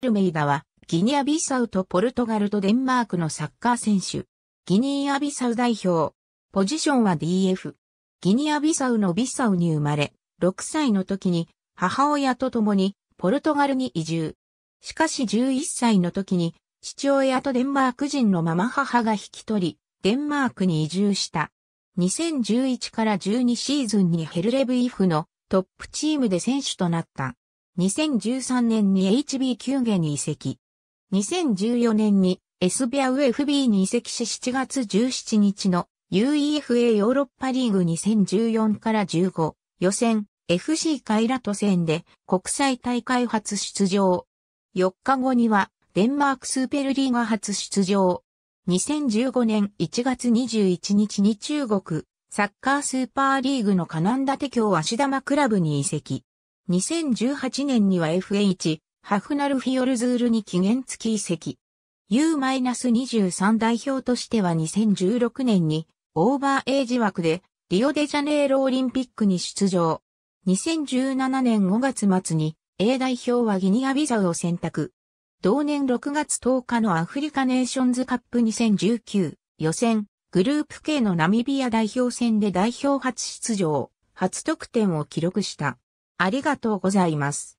ルメイダは、ギニアビサウとポルトガルとデンマークのサッカー選手。ギニアビサウ代表。ポジションは DF。ギニアビサウのビサウに生まれ、6歳の時に母親と共にポルトガルに移住。しかし11歳の時に父親とデンマーク人のママ母が引き取り、デンマークに移住した。2011から12シーズンにヘルレブイフのトップチームで選手となった。2013年に HB 9下に移籍。2014年に S ビア UFB に移籍し7月17日の UEFA ヨーロッパリーグ2014から15予選 FC カイラト戦で国際大会初出場。4日後にはデンマークスーペルリーガ初出場。2015年1月21日に中国サッカースーパーリーグのカナンダテ京足玉クラブに移籍。2018年には FH、ハフナルフィオルズールに期限付き移籍。U-23 代表としては2016年にオーバーエイジ枠でリオデジャネイロオリンピックに出場。2017年5月末に A 代表はギニアビザを選択。同年6月10日のアフリカネーションズカップ2019予選グループ K のナミビア代表戦で代表初出場、初得点を記録した。ありがとうございます。